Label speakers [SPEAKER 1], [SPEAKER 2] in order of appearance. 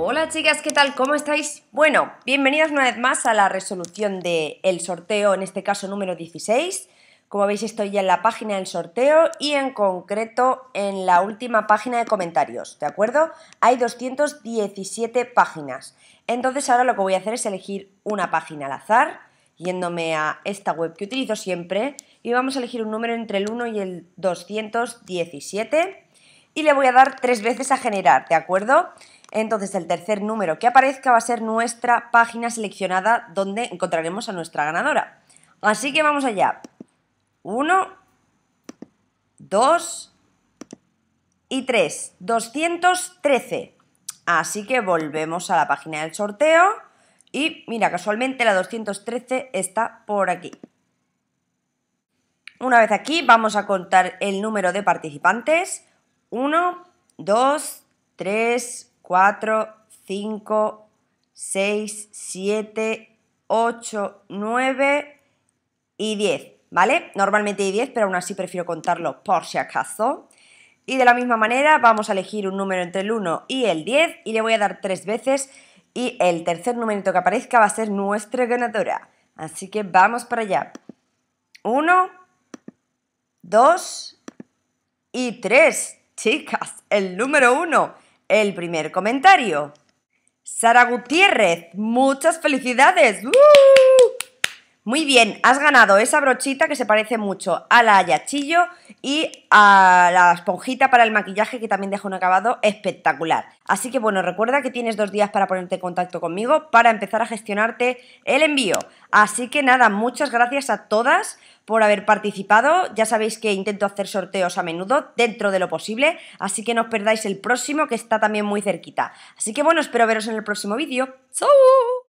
[SPEAKER 1] Hola chicas, ¿qué tal? ¿Cómo estáis? Bueno, bienvenidas una vez más a la resolución del sorteo, en este caso número 16. Como veis estoy ya en la página del sorteo y en concreto en la última página de comentarios, ¿de acuerdo? Hay 217 páginas. Entonces ahora lo que voy a hacer es elegir una página al azar, yéndome a esta web que utilizo siempre, y vamos a elegir un número entre el 1 y el 217 y le voy a dar tres veces a generar, ¿de acuerdo? Entonces el tercer número que aparezca va a ser nuestra página seleccionada donde encontraremos a nuestra ganadora. Así que vamos allá. 1, 2 y 3. 213. Así que volvemos a la página del sorteo y mira, casualmente la 213 está por aquí. Una vez aquí vamos a contar el número de participantes 1, 2, 3, 4, 5, 6, 7, 8, 9 y 10, ¿vale? Normalmente hay 10, pero aún así prefiero contarlo por si acaso. Y de la misma manera vamos a elegir un número entre el 1 y el 10 y le voy a dar tres veces y el tercer numerito que aparezca va a ser nuestra ganadora. Así que vamos para allá. 1, 2 y 3. Chicas, el número uno, el primer comentario. Sara Gutiérrez, muchas felicidades. ¡Uh! Muy bien, has ganado esa brochita que se parece mucho a la yachillo y a la esponjita para el maquillaje que también deja un acabado espectacular. Así que bueno, recuerda que tienes dos días para ponerte en contacto conmigo para empezar a gestionarte el envío. Así que nada, muchas gracias a todas por haber participado. Ya sabéis que intento hacer sorteos a menudo dentro de lo posible, así que no os perdáis el próximo que está también muy cerquita. Así que bueno, espero veros en el próximo vídeo. ¡Chau!